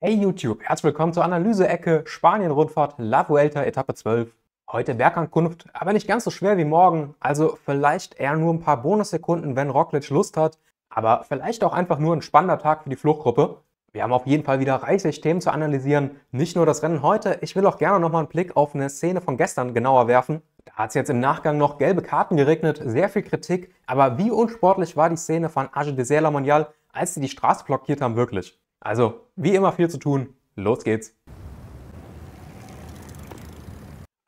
Hey YouTube, herzlich willkommen zur Analyse-Ecke Spanien-Rundfahrt La Vuelta Etappe 12. Heute Bergankunft, aber nicht ganz so schwer wie morgen, also vielleicht eher nur ein paar Bonussekunden, wenn Roglic Lust hat, aber vielleicht auch einfach nur ein spannender Tag für die Fluchtgruppe. Wir haben auf jeden Fall wieder reichlich Themen zu analysieren, nicht nur das Rennen heute, ich will auch gerne nochmal einen Blick auf eine Szene von gestern genauer werfen. Da hat es jetzt im Nachgang noch gelbe Karten geregnet, sehr viel Kritik, aber wie unsportlich war die Szene von Age de Mondial, als sie die Straße blockiert haben wirklich? Also, wie immer viel zu tun. Los geht's!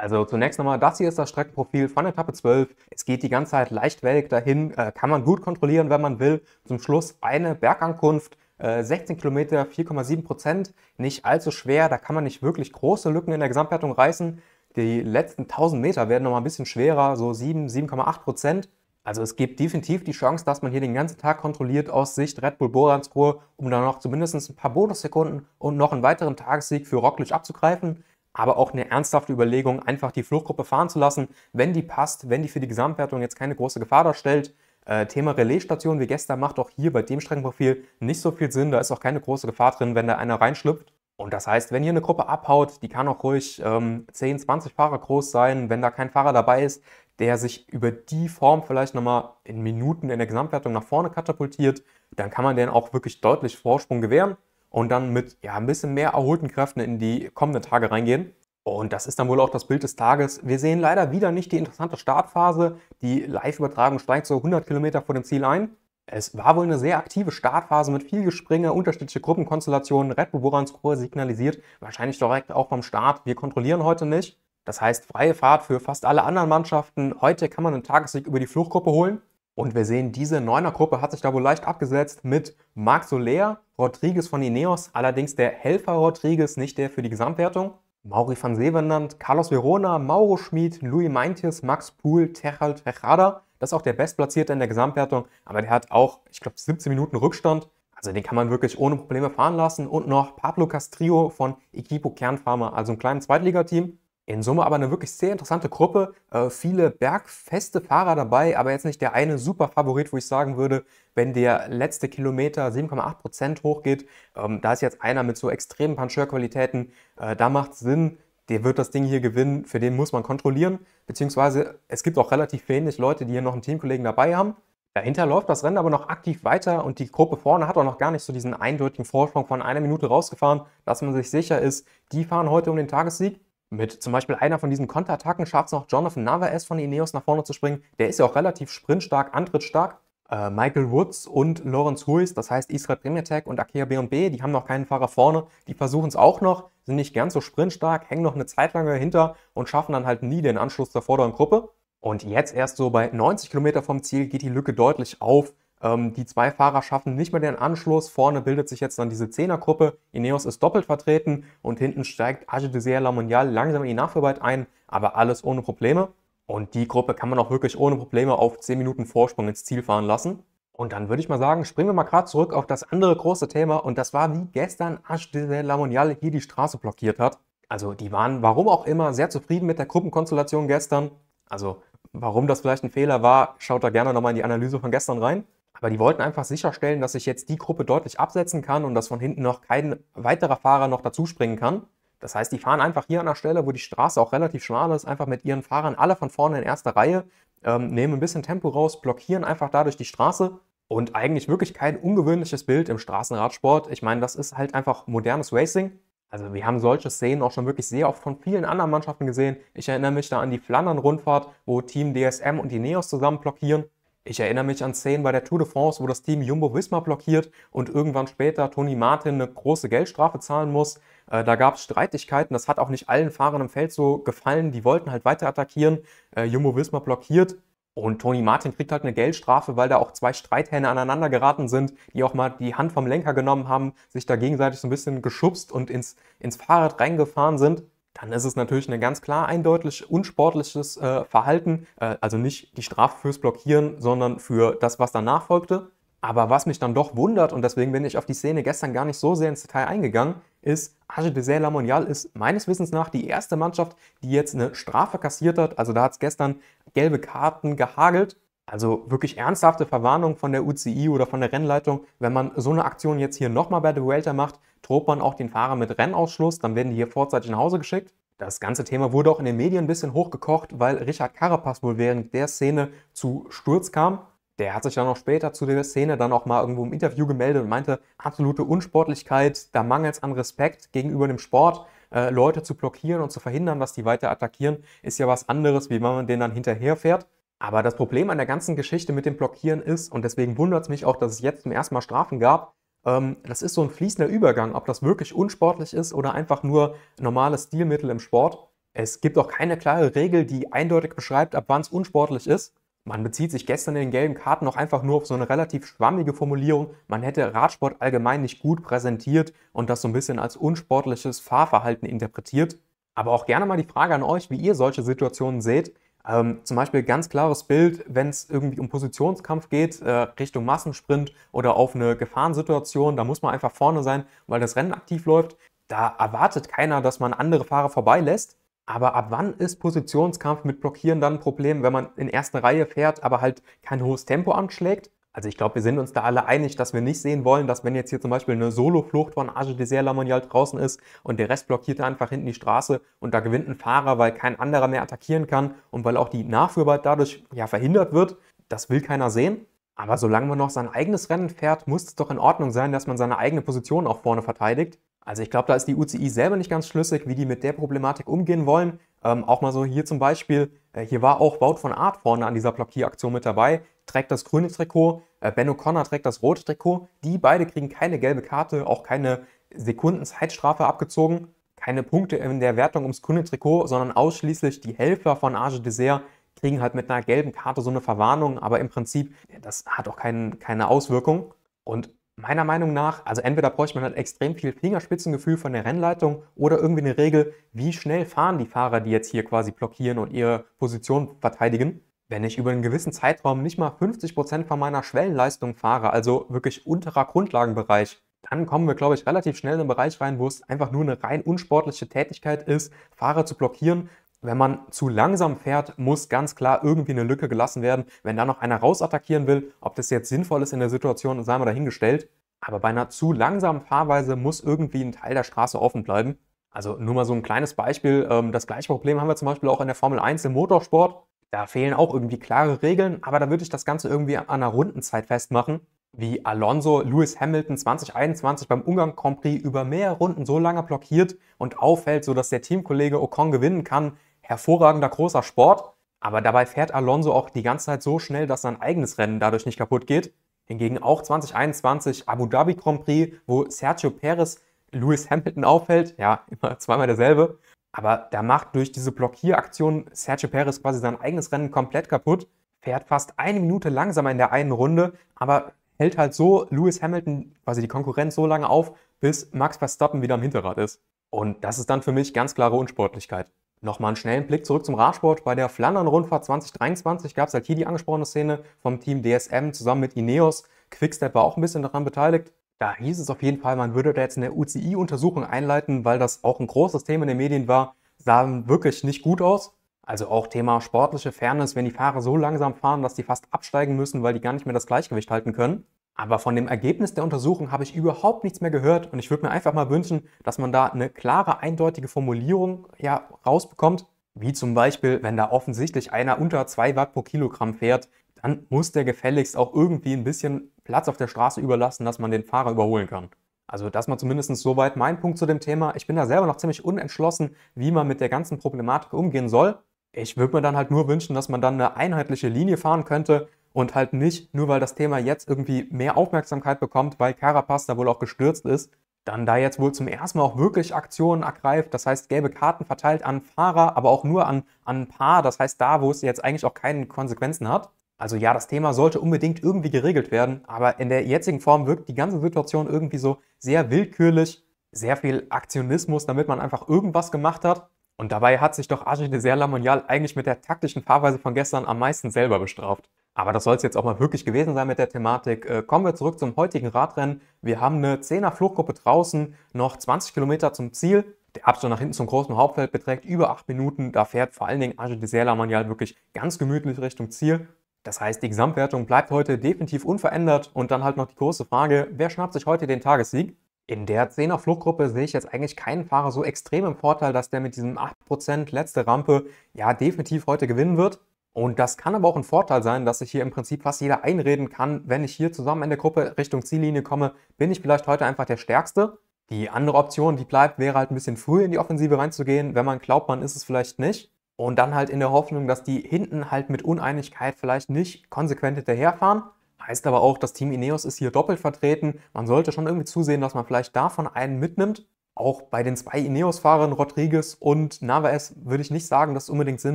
Also zunächst nochmal, das hier ist das Streckenprofil von Etappe 12. Es geht die ganze Zeit leicht welk dahin, äh, kann man gut kontrollieren, wenn man will. Zum Schluss eine Bergankunft, äh, 16 Kilometer, 4,7 Prozent, nicht allzu schwer, da kann man nicht wirklich große Lücken in der Gesamtwertung reißen. Die letzten 1000 Meter werden nochmal ein bisschen schwerer, so 7, 7,8 Prozent. Also es gibt definitiv die Chance, dass man hier den ganzen Tag kontrolliert aus Sicht Red Bull Boransruhe, um dann noch zumindest ein paar Bonussekunden und noch einen weiteren Tagessieg für Roglic abzugreifen. Aber auch eine ernsthafte Überlegung, einfach die Fluchtgruppe fahren zu lassen, wenn die passt, wenn die für die Gesamtwertung jetzt keine große Gefahr darstellt. Äh, Thema Relaisstation wie gestern macht auch hier bei dem Streckenprofil nicht so viel Sinn. Da ist auch keine große Gefahr drin, wenn da einer reinschlüpft. Und das heißt, wenn hier eine Gruppe abhaut, die kann auch ruhig ähm, 10, 20 Fahrer groß sein, wenn da kein Fahrer dabei ist, der sich über die Form vielleicht nochmal in Minuten in der Gesamtwertung nach vorne katapultiert, dann kann man den auch wirklich deutlich Vorsprung gewähren und dann mit ja, ein bisschen mehr erholten Kräften in die kommenden Tage reingehen. Und das ist dann wohl auch das Bild des Tages. Wir sehen leider wieder nicht die interessante Startphase. Die Live-Übertragung steigt so 100 Kilometer vor dem Ziel ein. Es war wohl eine sehr aktive Startphase mit viel Gespringe, unterschiedliche Gruppenkonstellationen. Red Bull Buranskohe signalisiert wahrscheinlich direkt auch beim Start, wir kontrollieren heute nicht. Das heißt, freie Fahrt für fast alle anderen Mannschaften. Heute kann man einen Tagessieg über die Fluchtgruppe holen. Und wir sehen, diese Neunergruppe hat sich da wohl leicht abgesetzt mit Marc Soler, Rodriguez von Ineos, allerdings der Helfer Rodriguez, nicht der für die Gesamtwertung. Mauri van Sevenand, Carlos Verona, Mauro Schmid, Louis Meintjes, Max Pohl, Terral Tejada. Das ist auch der Bestplatzierte in der Gesamtwertung, aber der hat auch, ich glaube, 17 Minuten Rückstand. Also den kann man wirklich ohne Probleme fahren lassen. Und noch Pablo Castrillo von Equipo Kernfarmer, also ein kleines Zweitligateam. In Summe aber eine wirklich sehr interessante Gruppe. Äh, viele bergfeste Fahrer dabei, aber jetzt nicht der eine super Favorit, wo ich sagen würde, wenn der letzte Kilometer 7,8% hochgeht, ähm, da ist jetzt einer mit so extremen Puncheurqualitäten, äh, da macht es Sinn, der wird das Ding hier gewinnen, für den muss man kontrollieren. Beziehungsweise es gibt auch relativ wenig Leute, die hier noch einen Teamkollegen dabei haben. Dahinter läuft das Rennen aber noch aktiv weiter und die Gruppe vorne hat auch noch gar nicht so diesen eindeutigen Vorsprung von einer Minute rausgefahren, dass man sich sicher ist, die fahren heute um den Tagessieg. Mit zum Beispiel einer von diesen Konterattacken schafft es noch Jonathan Navarez von Ineos nach vorne zu springen. Der ist ja auch relativ sprintstark, antrittstark. Äh, Michael Woods und Lawrence Huis, das heißt Israel Premier Tech und Akea B&B, die haben noch keinen Fahrer vorne. Die versuchen es auch noch, sind nicht ganz so sprintstark, hängen noch eine Zeit lange hinter und schaffen dann halt nie den Anschluss zur vorderen Gruppe. Und jetzt erst so bei 90 Kilometer vom Ziel geht die Lücke deutlich auf. Ähm, die zwei Fahrer schaffen nicht mehr den Anschluss. Vorne bildet sich jetzt dann diese Zehnergruppe. Ineos ist doppelt vertreten und hinten steigt Age Désert Lamonial langsam in die Nachführarbeit ein, aber alles ohne Probleme. Und die Gruppe kann man auch wirklich ohne Probleme auf 10 Minuten Vorsprung ins Ziel fahren lassen. Und dann würde ich mal sagen, springen wir mal gerade zurück auf das andere große Thema und das war, wie gestern Age de Lamonial hier die Straße blockiert hat. Also die waren, warum auch immer, sehr zufrieden mit der Gruppenkonstellation gestern. Also warum das vielleicht ein Fehler war, schaut da gerne nochmal in die Analyse von gestern rein. Aber die wollten einfach sicherstellen, dass ich jetzt die Gruppe deutlich absetzen kann und dass von hinten noch kein weiterer Fahrer noch dazuspringen kann. Das heißt, die fahren einfach hier an der Stelle, wo die Straße auch relativ schmal ist, einfach mit ihren Fahrern alle von vorne in erster Reihe, ähm, nehmen ein bisschen Tempo raus, blockieren einfach dadurch die Straße. Und eigentlich wirklich kein ungewöhnliches Bild im Straßenradsport. Ich meine, das ist halt einfach modernes Racing. Also wir haben solche Szenen auch schon wirklich sehr oft von vielen anderen Mannschaften gesehen. Ich erinnere mich da an die Flandern-Rundfahrt, wo Team DSM und die Neos zusammen blockieren. Ich erinnere mich an Szenen bei der Tour de France, wo das Team Jumbo Wismar blockiert und irgendwann später Toni Martin eine große Geldstrafe zahlen muss. Äh, da gab es Streitigkeiten, das hat auch nicht allen Fahrern im Feld so gefallen. Die wollten halt weiter attackieren. Äh, Jumbo Wismar blockiert und Toni Martin kriegt halt eine Geldstrafe, weil da auch zwei Streithähne aneinander geraten sind, die auch mal die Hand vom Lenker genommen haben, sich da gegenseitig so ein bisschen geschubst und ins, ins Fahrrad reingefahren sind dann ist es natürlich ein ganz klar eindeutig unsportliches äh, Verhalten. Äh, also nicht die Strafe fürs Blockieren, sondern für das, was danach folgte. Aber was mich dann doch wundert, und deswegen bin ich auf die Szene gestern gar nicht so sehr ins Detail eingegangen, ist, Age de Serre Lamonial ist meines Wissens nach die erste Mannschaft, die jetzt eine Strafe kassiert hat. Also da hat es gestern gelbe Karten gehagelt. Also wirklich ernsthafte Verwarnung von der UCI oder von der Rennleitung, wenn man so eine Aktion jetzt hier nochmal bei der Vuelta macht, droht man auch den Fahrer mit Rennausschluss, dann werden die hier vorzeitig nach Hause geschickt. Das ganze Thema wurde auch in den Medien ein bisschen hochgekocht, weil Richard Carapaz wohl während der Szene zu Sturz kam. Der hat sich dann auch später zu der Szene dann auch mal irgendwo im Interview gemeldet und meinte, absolute Unsportlichkeit, da mangelt es an Respekt gegenüber dem Sport. Äh, Leute zu blockieren und zu verhindern, dass die weiter attackieren, ist ja was anderes, wie wenn man denen dann hinterherfährt. Aber das Problem an der ganzen Geschichte mit dem Blockieren ist, und deswegen wundert es mich auch, dass es jetzt zum ersten Mal Strafen gab, ähm, das ist so ein fließender Übergang, ob das wirklich unsportlich ist oder einfach nur normales Stilmittel im Sport. Es gibt auch keine klare Regel, die eindeutig beschreibt, ab wann es unsportlich ist. Man bezieht sich gestern in den gelben Karten auch einfach nur auf so eine relativ schwammige Formulierung. Man hätte Radsport allgemein nicht gut präsentiert und das so ein bisschen als unsportliches Fahrverhalten interpretiert. Aber auch gerne mal die Frage an euch, wie ihr solche Situationen seht. Ähm, zum Beispiel ganz klares Bild, wenn es irgendwie um Positionskampf geht, äh, Richtung Massensprint oder auf eine Gefahrensituation, da muss man einfach vorne sein, weil das Rennen aktiv läuft. Da erwartet keiner, dass man andere Fahrer vorbeilässt. Aber ab wann ist Positionskampf mit Blockieren dann ein Problem, wenn man in erster Reihe fährt, aber halt kein hohes Tempo anschlägt? Also ich glaube, wir sind uns da alle einig, dass wir nicht sehen wollen, dass wenn jetzt hier zum Beispiel eine Solo-Flucht von Age Dessert Lamonial draußen ist und der Rest blockiert einfach hinten die Straße und da gewinnt ein Fahrer, weil kein anderer mehr attackieren kann und weil auch die Nachführbarkeit dadurch ja verhindert wird. Das will keiner sehen. Aber solange man noch sein eigenes Rennen fährt, muss es doch in Ordnung sein, dass man seine eigene Position auch vorne verteidigt. Also ich glaube, da ist die UCI selber nicht ganz schlüssig, wie die mit der Problematik umgehen wollen. Ähm, auch mal so hier zum Beispiel, äh, hier war auch Wout von Art vorne an dieser Blockieraktion mit dabei, trägt das grüne Trikot, äh, ben O'Connor trägt das rote Trikot. Die beide kriegen keine gelbe Karte, auch keine Sekundenzeitstrafe abgezogen. Keine Punkte in der Wertung ums kunde sondern ausschließlich die Helfer von Arge Dessert kriegen halt mit einer gelben Karte so eine Verwarnung. Aber im Prinzip, das hat auch kein, keine Auswirkung. Und meiner Meinung nach, also entweder bräuchte man halt extrem viel Fingerspitzengefühl von der Rennleitung oder irgendwie eine Regel, wie schnell fahren die Fahrer, die jetzt hier quasi blockieren und ihre Position verteidigen wenn ich über einen gewissen Zeitraum nicht mal 50% Prozent von meiner Schwellenleistung fahre, also wirklich unterer Grundlagenbereich, dann kommen wir, glaube ich, relativ schnell in einen Bereich rein, wo es einfach nur eine rein unsportliche Tätigkeit ist, Fahrer zu blockieren. Wenn man zu langsam fährt, muss ganz klar irgendwie eine Lücke gelassen werden. Wenn da noch einer rausattackieren will, ob das jetzt sinnvoll ist in der Situation, sei mal dahingestellt. Aber bei einer zu langsamen Fahrweise muss irgendwie ein Teil der Straße offen bleiben. Also nur mal so ein kleines Beispiel. Ähm, das gleiche Problem haben wir zum Beispiel auch in der Formel 1 im Motorsport. Da fehlen auch irgendwie klare Regeln, aber da würde ich das Ganze irgendwie an einer Rundenzeit festmachen, wie Alonso Lewis Hamilton 2021 beim Ungarn Grand Prix über mehr Runden so lange blockiert und auffällt, sodass der Teamkollege Ocon gewinnen kann. Hervorragender großer Sport, aber dabei fährt Alonso auch die ganze Zeit so schnell, dass sein eigenes Rennen dadurch nicht kaputt geht. Hingegen auch 2021 Abu Dhabi Grand Prix, wo Sergio Perez Lewis Hamilton auffällt, ja, immer zweimal derselbe, aber da macht durch diese Blockieraktion Sergio Perez quasi sein eigenes Rennen komplett kaputt, fährt fast eine Minute langsamer in der einen Runde, aber hält halt so Lewis Hamilton, quasi die Konkurrenz, so lange auf, bis Max Verstappen wieder am Hinterrad ist. Und das ist dann für mich ganz klare Unsportlichkeit. Nochmal einen schnellen Blick zurück zum Radsport. Bei der Flandern-Rundfahrt 2023 gab es halt hier die angesprochene Szene vom Team DSM zusammen mit Ineos. Quickstep war auch ein bisschen daran beteiligt. Da hieß es auf jeden Fall, man würde da jetzt eine UCI-Untersuchung einleiten, weil das auch ein großes Thema in den Medien war. Sah wirklich nicht gut aus. Also auch Thema sportliche Fairness, wenn die Fahrer so langsam fahren, dass die fast absteigen müssen, weil die gar nicht mehr das Gleichgewicht halten können. Aber von dem Ergebnis der Untersuchung habe ich überhaupt nichts mehr gehört und ich würde mir einfach mal wünschen, dass man da eine klare, eindeutige Formulierung ja, rausbekommt, wie zum Beispiel, wenn da offensichtlich einer unter 2 Watt pro Kilogramm fährt, dann muss der gefälligst auch irgendwie ein bisschen Platz auf der Straße überlassen, dass man den Fahrer überholen kann. Also das mal zumindest soweit mein Punkt zu dem Thema. Ich bin da selber noch ziemlich unentschlossen, wie man mit der ganzen Problematik umgehen soll. Ich würde mir dann halt nur wünschen, dass man dann eine einheitliche Linie fahren könnte und halt nicht, nur weil das Thema jetzt irgendwie mehr Aufmerksamkeit bekommt, weil Carapaz da wohl auch gestürzt ist, dann da jetzt wohl zum ersten Mal auch wirklich Aktionen ergreift. Das heißt, gelbe Karten verteilt an Fahrer, aber auch nur an, an ein paar. Das heißt, da, wo es jetzt eigentlich auch keine Konsequenzen hat. Also ja, das Thema sollte unbedingt irgendwie geregelt werden, aber in der jetzigen Form wirkt die ganze Situation irgendwie so sehr willkürlich, sehr viel Aktionismus, damit man einfach irgendwas gemacht hat. Und dabei hat sich doch Agile de Serre eigentlich mit der taktischen Fahrweise von gestern am meisten selber bestraft. Aber das soll es jetzt auch mal wirklich gewesen sein mit der Thematik. Äh, kommen wir zurück zum heutigen Radrennen. Wir haben eine 10er Fluchtgruppe draußen, noch 20 Kilometer zum Ziel. Der Abstand nach hinten zum großen Hauptfeld beträgt über 8 Minuten. Da fährt vor allen Dingen Agile de Serre wirklich ganz gemütlich Richtung Ziel. Das heißt, die Gesamtwertung bleibt heute definitiv unverändert und dann halt noch die große Frage, wer schnappt sich heute den Tagessieg? In der 10er Fluchtgruppe sehe ich jetzt eigentlich keinen Fahrer so extrem im Vorteil, dass der mit diesem 8% letzte Rampe ja definitiv heute gewinnen wird. Und das kann aber auch ein Vorteil sein, dass sich hier im Prinzip fast jeder einreden kann, wenn ich hier zusammen in der Gruppe Richtung Ziellinie komme, bin ich vielleicht heute einfach der Stärkste. Die andere Option, die bleibt, wäre halt ein bisschen früh in die Offensive reinzugehen, wenn man glaubt, man ist es vielleicht nicht. Und dann halt in der Hoffnung, dass die hinten halt mit Uneinigkeit vielleicht nicht konsequent hinterherfahren. Heißt aber auch, das Team Ineos ist hier doppelt vertreten. Man sollte schon irgendwie zusehen, dass man vielleicht davon einen mitnimmt. Auch bei den zwei Ineos-Fahrern Rodriguez und Navaes würde ich nicht sagen, dass es unbedingt Sinn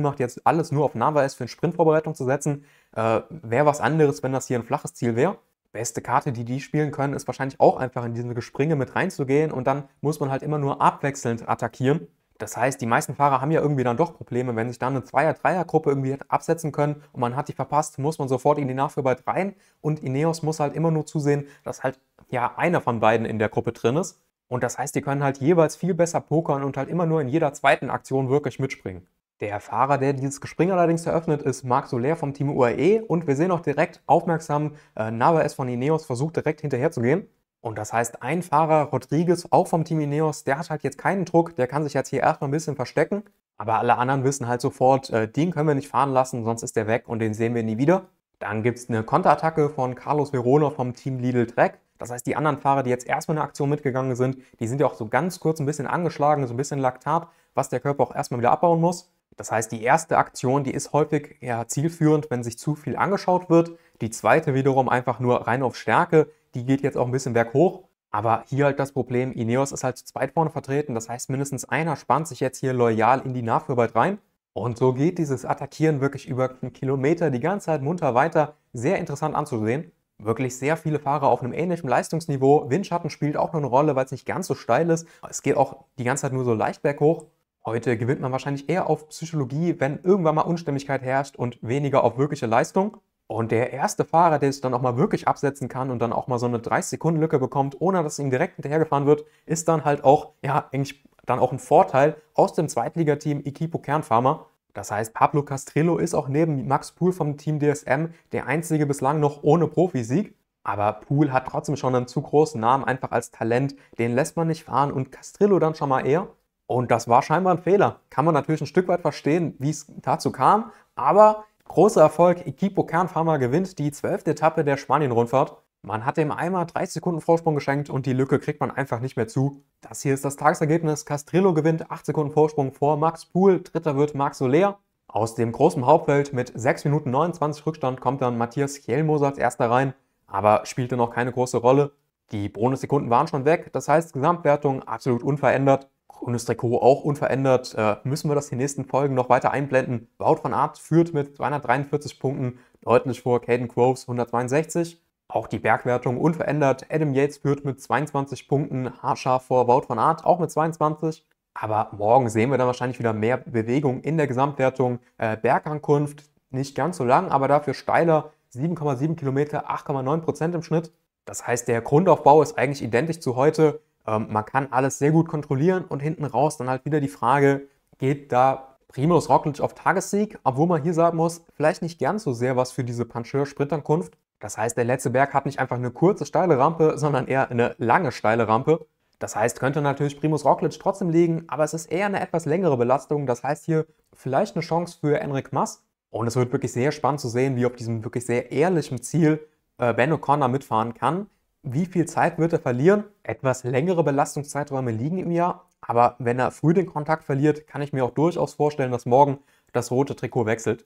macht, jetzt alles nur auf Navaes für eine Sprintvorbereitung zu setzen. Äh, wäre was anderes, wenn das hier ein flaches Ziel wäre. Beste Karte, die die spielen können, ist wahrscheinlich auch einfach in diese Gespringe mit reinzugehen und dann muss man halt immer nur abwechselnd attackieren. Das heißt, die meisten Fahrer haben ja irgendwie dann doch Probleme, wenn sich dann eine Zweier-Dreier-Gruppe irgendwie absetzen können und man hat die verpasst, muss man sofort in die Nachführarbeit rein und Ineos muss halt immer nur zusehen, dass halt ja einer von beiden in der Gruppe drin ist. Und das heißt, die können halt jeweils viel besser pokern und halt immer nur in jeder zweiten Aktion wirklich mitspringen. Der Fahrer, der dieses Gespring allerdings eröffnet, ist Marc Soler vom Team UAE und wir sehen auch direkt aufmerksam, äh, S von Ineos versucht direkt hinterherzugehen. Und das heißt, ein Fahrer, Rodriguez, auch vom Team Ineos, der hat halt jetzt keinen Druck, der kann sich jetzt hier erstmal ein bisschen verstecken. Aber alle anderen wissen halt sofort, äh, den können wir nicht fahren lassen, sonst ist der weg und den sehen wir nie wieder. Dann gibt es eine Konterattacke von Carlos Verona vom Team Lidl Trek. Das heißt, die anderen Fahrer, die jetzt erstmal eine Aktion mitgegangen sind, die sind ja auch so ganz kurz ein bisschen angeschlagen, so ein bisschen Laktat, was der Körper auch erstmal wieder abbauen muss. Das heißt, die erste Aktion, die ist häufig eher zielführend, wenn sich zu viel angeschaut wird. Die zweite wiederum einfach nur rein auf Stärke die geht jetzt auch ein bisschen berghoch. Aber hier halt das Problem, Ineos ist halt zu zweit vorne vertreten. Das heißt, mindestens einer spannt sich jetzt hier loyal in die Nachführarbeit rein. Und so geht dieses Attackieren wirklich über einen Kilometer die ganze Zeit munter weiter. Sehr interessant anzusehen. Wirklich sehr viele Fahrer auf einem ähnlichen Leistungsniveau. Windschatten spielt auch noch eine Rolle, weil es nicht ganz so steil ist. Es geht auch die ganze Zeit nur so leicht berghoch. Heute gewinnt man wahrscheinlich eher auf Psychologie, wenn irgendwann mal Unstimmigkeit herrscht und weniger auf wirkliche Leistung. Und der erste Fahrer, der sich dann auch mal wirklich absetzen kann und dann auch mal so eine 30-Sekunden-Lücke bekommt, ohne dass ihm direkt hinterhergefahren wird, ist dann halt auch, ja, eigentlich dann auch ein Vorteil aus dem Zweitligateam Equipo Kernfarmer. Das heißt, Pablo Castrillo ist auch neben Max Pool vom Team DSM der einzige bislang noch ohne Profisieg. Aber Pool hat trotzdem schon einen zu großen Namen einfach als Talent. Den lässt man nicht fahren und Castrillo dann schon mal eher. Und das war scheinbar ein Fehler. Kann man natürlich ein Stück weit verstehen, wie es dazu kam. Aber Großer Erfolg, Equipo Kernpharma gewinnt die 12. Etappe der Spanien-Rundfahrt. Man hat dem Eimer 30 Sekunden Vorsprung geschenkt und die Lücke kriegt man einfach nicht mehr zu. Das hier ist das Tagesergebnis. Castrillo gewinnt 8 Sekunden Vorsprung vor Max Pool, dritter wird Max Soler. Aus dem großen Hauptfeld mit 6 Minuten 29 Rückstand kommt dann Matthias Kjellmoser als erster rein, aber spielte noch keine große Rolle. Die Bonusekunden waren schon weg, das heißt Gesamtwertung absolut unverändert grünes Trikot auch unverändert. Äh, müssen wir das in den nächsten Folgen noch weiter einblenden? Wout von Art führt mit 243 Punkten deutlich vor Caden Groves 162. Auch die Bergwertung unverändert. Adam Yates führt mit 22 Punkten haarscharf vor Wout von Art auch mit 22. Aber morgen sehen wir dann wahrscheinlich wieder mehr Bewegung in der Gesamtwertung. Äh, Bergankunft nicht ganz so lang, aber dafür steiler. 7,7 Kilometer, 8,9 Prozent im Schnitt. Das heißt, der Grundaufbau ist eigentlich identisch zu heute. Ähm, man kann alles sehr gut kontrollieren und hinten raus dann halt wieder die Frage, geht da Primus Roglic auf Tagessieg, obwohl man hier sagen muss, vielleicht nicht ganz so sehr was für diese Puncheur-Sprintankunft. Das heißt, der letzte Berg hat nicht einfach eine kurze steile Rampe, sondern eher eine lange steile Rampe. Das heißt, könnte natürlich Primus Roglic trotzdem liegen, aber es ist eher eine etwas längere Belastung. Das heißt hier vielleicht eine Chance für Enric Mas. Und es wird wirklich sehr spannend zu sehen, wie auf diesem wirklich sehr ehrlichen Ziel äh, Ben O'Connor mitfahren kann. Wie viel Zeit wird er verlieren? Etwas längere Belastungszeiträume liegen im Jahr, aber wenn er früh den Kontakt verliert, kann ich mir auch durchaus vorstellen, dass morgen das rote Trikot wechselt.